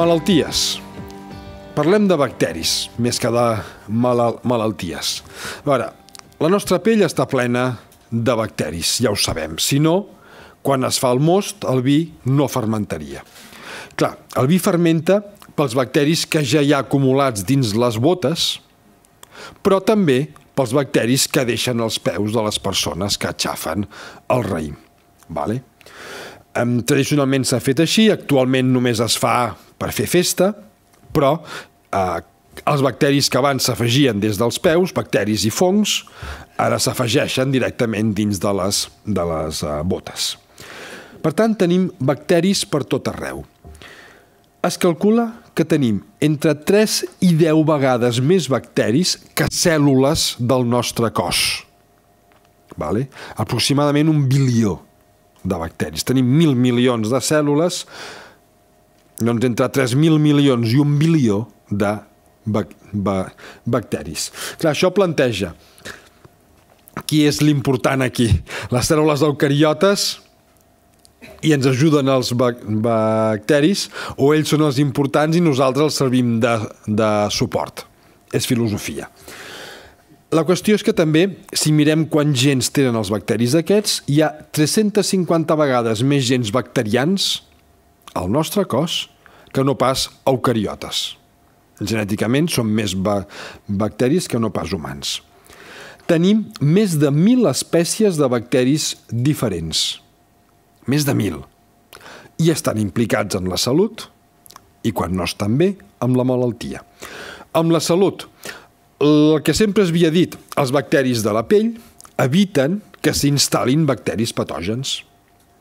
Malalties. Parlem de bacteris, més que de malal malalties. A veure, la nostra pell està plena de bacteris, ja ho sabem. Si no, quan es fa el most, el vi no fermentaria. Clar, el vi fermenta pels bacteris que ja hi ha acumulats dins les botes, però també pels bacteris que deixen els peus de les persones que aixafen el raïm. Vale? Tradicionalment s'ha fet així, actualment només es fa per fer festa, però eh, els bacteris que abans s'afegien des dels peus, bacteris i fongs, ara s'afegeixen directament dins de les, de les eh, botes. Per tant, tenim bacteris per tot arreu. Es calcula que tenim entre 3 i 10 vegades més bacteris que cèl·lules del nostre cos. Vale? Aproximadament un bilió de bacteris. Tenim mil milions de cèl·lules, doncs entre 3.000 milions i un bilió de bac ba bacteris. Clar, això planteja qui és l'important aquí. Les cèl·lules eucariotes i ens ajuden els bac bacteris o ells són els importants i nosaltres els servim de, de suport. És filosofia. La qüestió és que també, si mirem quants gens tenen els bacteris aquests, hi ha 350 vegades més gens bacterians al nostre cos que no pas eucariotes. Genèticament són més bacteris que no pas humans. Tenim més de 1.000 espècies de bacteris diferents. Més de 1.000. I estan implicats en la salut i, quan no estan bé, amb la malaltia. Amb la salut, el que sempre es havia dit, els bacteris de la pell eviten que s'instal·lin bacteris patògens.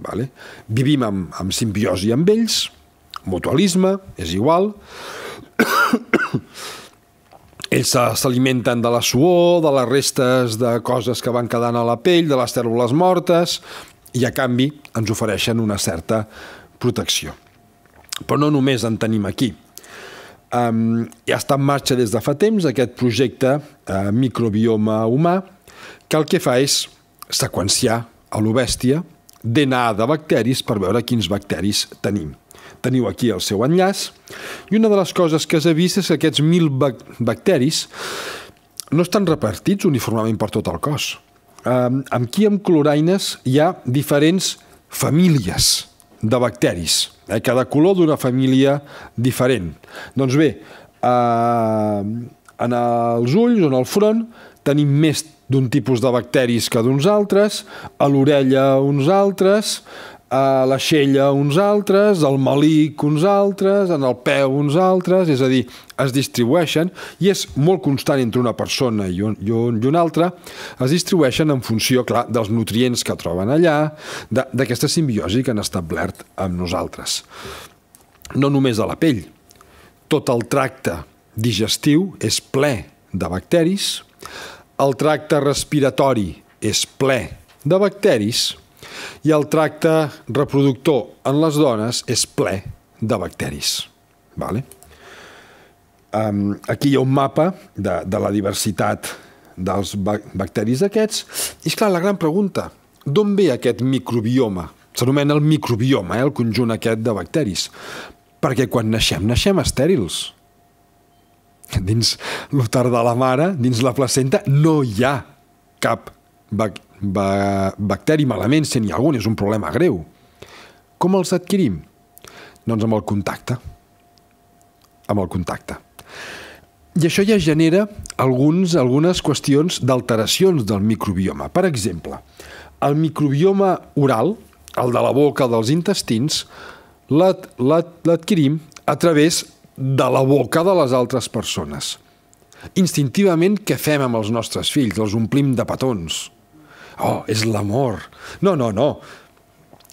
Vale? Vivim amb, amb simbiosi amb ells, mutualisme, és igual. Ells s'alimenten de la suor, de les restes de coses que van quedant a la pell, de les cèl·lules mortes, i a canvi ens ofereixen una certa protecció. Però no només en tenim aquí. Um, ja està en marxa des de fa temps aquest projecte uh, Microbioma Humà, que el que fa és seqüenciar a l'obèstia DNA de bacteris per veure quins bacteris tenim. Teniu aquí el seu enllaç. I una de les coses que s'ha vist és que aquests 1.000 bac bacteris no estan repartits uniformament per tot el cos. Um, amb qui amb cloraines hi ha diferents famílies de bacteris, eh, cada color d'una família diferent. Doncs bé, eh, en els ulls o en el front tenim més d'un tipus de bacteris que d'uns altres, a l'orella uns altres, a la Xella uns altres, al Malic uns altres, en el Peu uns altres, és a dir, es distribueixen i és molt constant entre una persona i, un, i, un, i una altra, es distribueixen en funció, clar, dels nutrients que troben allà, d'aquesta simbiosi que han establert amb nosaltres. No només de la pell, tot el tracte digestiu és ple de bacteris, el tracte respiratori és ple de bacteris, i el tracte reproductor en les dones és ple de bacteris. Vale? Um, aquí hi ha un mapa de, de la diversitat dels bacteris aquests. I, clar la gran pregunta, d'on ve aquest microbioma? S'anomena el microbioma, eh, el conjunt aquest de bacteris. Perquè quan naixem, naixem estèrils. Dins l'úter de la mare, dins la placenta, no hi ha cap ba bacteri malament, si n'hi ha algun, és un problema greu. Com els adquirim? Doncs amb el contacte. Amb el contacte. I això ja genera alguns, algunes qüestions d'alteracions del microbioma. Per exemple, el microbioma oral, el de la boca, o dels intestins, l'adquirim a través de la boca de les altres persones. Instintivament, què fem amb els nostres fills? Els omplim de petons Oh, és l'amor. No, no, no.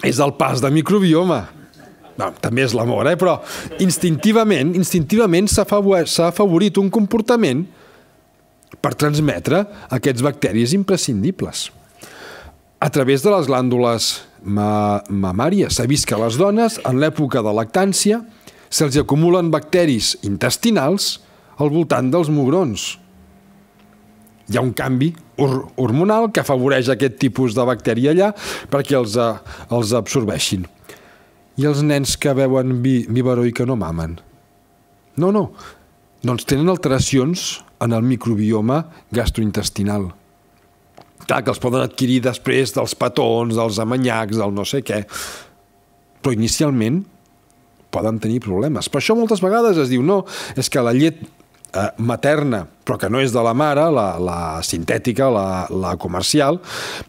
És el pas de microbioma. No, també és l'amor, eh? però instintivament instintivament s'ha afavorit, un comportament per transmetre aquests bacteris imprescindibles. A través de les glàndules mamàries s'ha vist que les dones, en l'època de lactància, se'ls acumulen bacteris intestinals al voltant dels mugrons, hi ha un canvi hormonal que afavoreix aquest tipus de bactèria allà perquè els, eh, els absorbeixin. I els nens que beuen vi, vi baró i que no mamen? No, no. Doncs tenen alteracions en el microbioma gastrointestinal. Clar, que els poden adquirir després dels petons, dels amanyacs, del no sé què. Però inicialment poden tenir problemes. Per això moltes vegades es diu, no, és que la llet eh, materna però que no és de la mare, la, la sintètica, la, la comercial,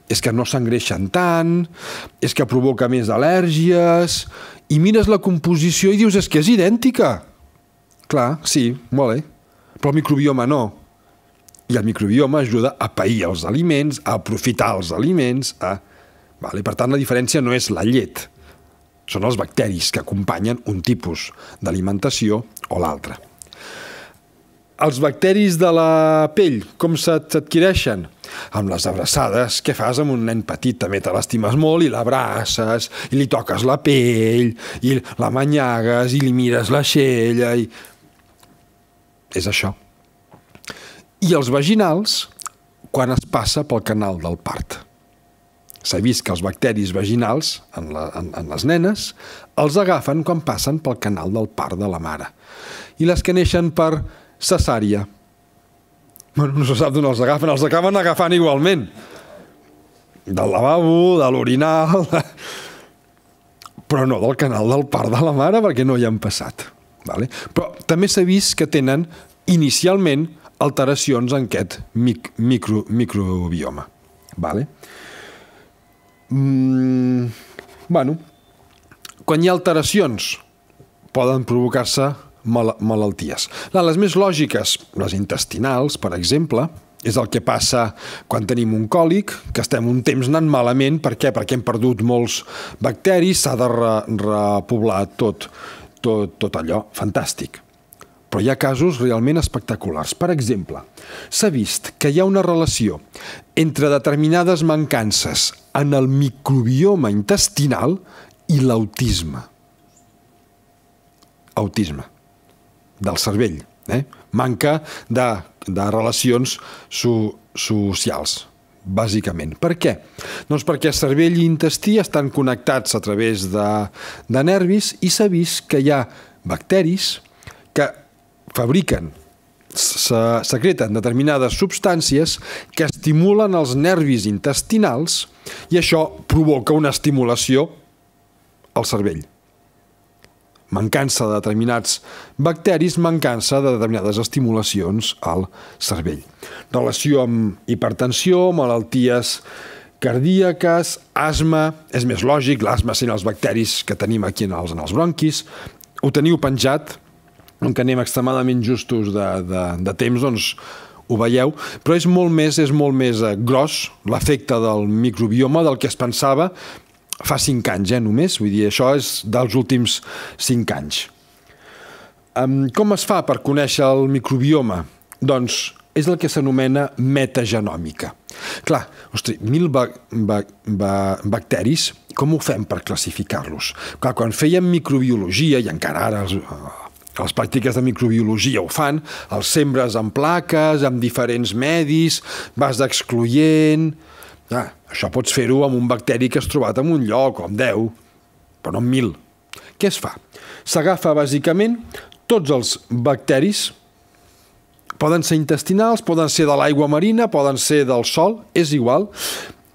és que no s'engreixen tant, és que provoca més al·lèrgies, i mires la composició i dius, és que és idèntica. Clar, sí, molt bé, però el microbioma no. I el microbioma ajuda a pair els aliments, a aprofitar els aliments, a... Vale? Per tant, la diferència no és la llet, són els bacteris que acompanyen un tipus d'alimentació o l'altre els bacteris de la pell, com s'adquireixen? Amb les abraçades, què fas amb un nen petit? També te l'estimes molt i l'abraces, i li toques la pell, i la manyagues, i li mires la xella, i... És això. I els vaginals, quan es passa pel canal del part. S'ha vist que els bacteris vaginals, en, la, en, en les nenes, els agafen quan passen pel canal del part de la mare. I les que neixen per Cesària. Bueno, no se sap d'on els agafen, els acaben agafant igualment. Del lavabo, de l'orinal... De... Però no del canal del part de la mare, perquè no hi han passat. Vale? Però també s'ha vist que tenen, inicialment, alteracions en aquest mic micro microbioma. Vale? Mm, bueno, quan hi ha alteracions, poden provocar-se mal malalties. Les més lògiques, les intestinals, per exemple, és el que passa quan tenim un còlic, que estem un temps anant malament. Per què? Perquè hem perdut molts bacteris, s'ha de re repoblar tot, tot, tot allò. Fantàstic. Però hi ha casos realment espectaculars. Per exemple, s'ha vist que hi ha una relació entre determinades mancances en el microbioma intestinal i l'autisme. Autisme. Autisme del cervell. Eh? Manca de, de relacions so, socials, bàsicament. Per què? Doncs perquè cervell i intestí estan connectats a través de, de nervis i s'ha vist que hi ha bacteris que fabriquen se secreten determinades substàncies que estimulen els nervis intestinals i això provoca una estimulació al cervell mancança de determinats bacteris, mancança de determinades estimulacions al cervell. Relació amb hipertensió, malalties cardíaques, asma, és més lògic, l'asma sent els bacteris que tenim aquí en els, en els bronquis, ho teniu penjat, on que anem extremadament justos de, de, de temps, doncs ho veieu, però és molt més, és molt més eh, gros l'efecte del microbioma del que es pensava fa cinc anys, eh, només. Vull dir, això és dels últims cinc anys. Um, com es fa per conèixer el microbioma? Doncs és el que s'anomena metagenòmica. Clar, ostres, mil ba ba ba bacteris, com ho fem per classificar-los? Clar, quan fèiem microbiologia, i encara ara els, eh, les pràctiques de microbiologia ho fan, els sembres en plaques, amb diferents medis, vas excloient, Ah, això pots fer-ho amb un bacteri que has trobat en un lloc o amb 10, però no amb 1.000. Què es fa? S'agafa bàsicament tots els bacteris, poden ser intestinals, poden ser de l'aigua marina, poden ser del sol, és igual,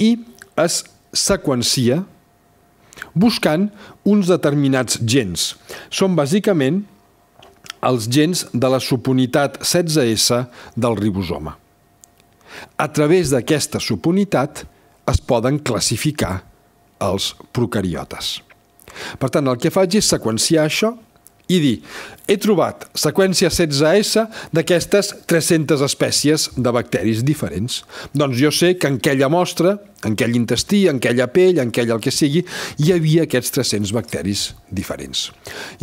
i es seqüencia buscant uns determinats gens. Són bàsicament els gens de la subunitat 16S del ribosoma. A través d'aquesta subunitat es poden classificar els procariotes. Per tant, el que faig és seqüenciar això i dir he trobat seqüència 16S d'aquestes 300 espècies de bacteris diferents. Doncs jo sé que en aquella mostra, en aquell intestí, en aquella pell, en aquell el que sigui, hi havia aquests 300 bacteris diferents.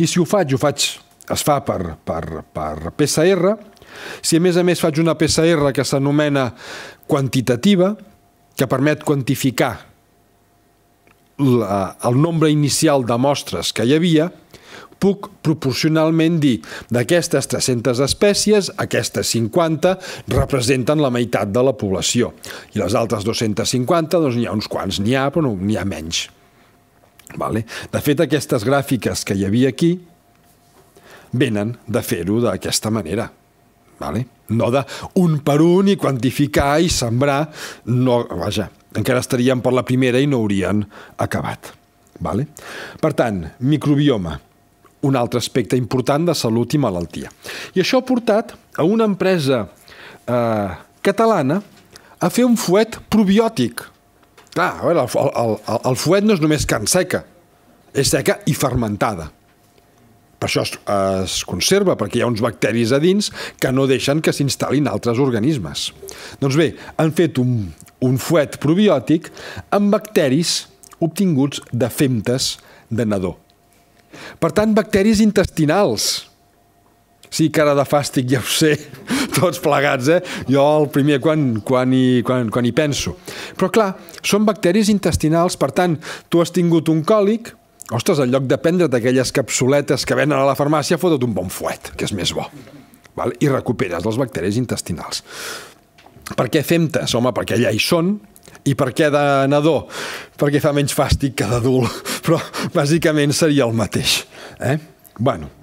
I si ho faig, ho faig es fa per, per, per PCR, si a més a més faig una PCR que s'anomena quantitativa, que permet quantificar la, el nombre inicial de mostres que hi havia, puc proporcionalment dir d'aquestes 300 espècies, aquestes 50 representen la meitat de la població i les altres 250 doncs n'hi ha uns quants, n'hi ha però n'hi ha menys. Vale? De fet, aquestes gràfiques que hi havia aquí venen de fer-ho d'aquesta manera. Vale? No de un per un i quantificar i sembrar, no, vaja, encara estaríem per la primera i no haurien acabat. Vale? Per tant, microbioma, un altre aspecte important de salut i malaltia. I això ha portat a una empresa eh, catalana a fer un fuet probiòtic. Clar, a veure, el, el, el, el fuet no és només carn seca, és seca i fermentada. Per això es, es conserva, perquè hi ha uns bacteris a dins que no deixen que s'instal·lin altres organismes. Doncs bé, han fet un, un fuet probiòtic amb bacteris obtinguts de femtes de nadó. Per tant, bacteris intestinals. Sí, cara de fàstic, ja ho sé, tots plegats, eh? Jo el primer quan, quan, hi, quan, quan hi penso. Però clar, són bacteris intestinals, per tant, tu has tingut un còlic, Ostres, en lloc de prendre d'aquelles capsuletes que venen a la farmàcia, fotut un bon fuet, que és més bo. Val? I recuperes les bacteris intestinals. Per què femtes? Home, perquè ja hi són, i per què de nadó? Perquè fa menys fàstic que d'adult, però bàsicament seria el mateix. Eh? Bueno,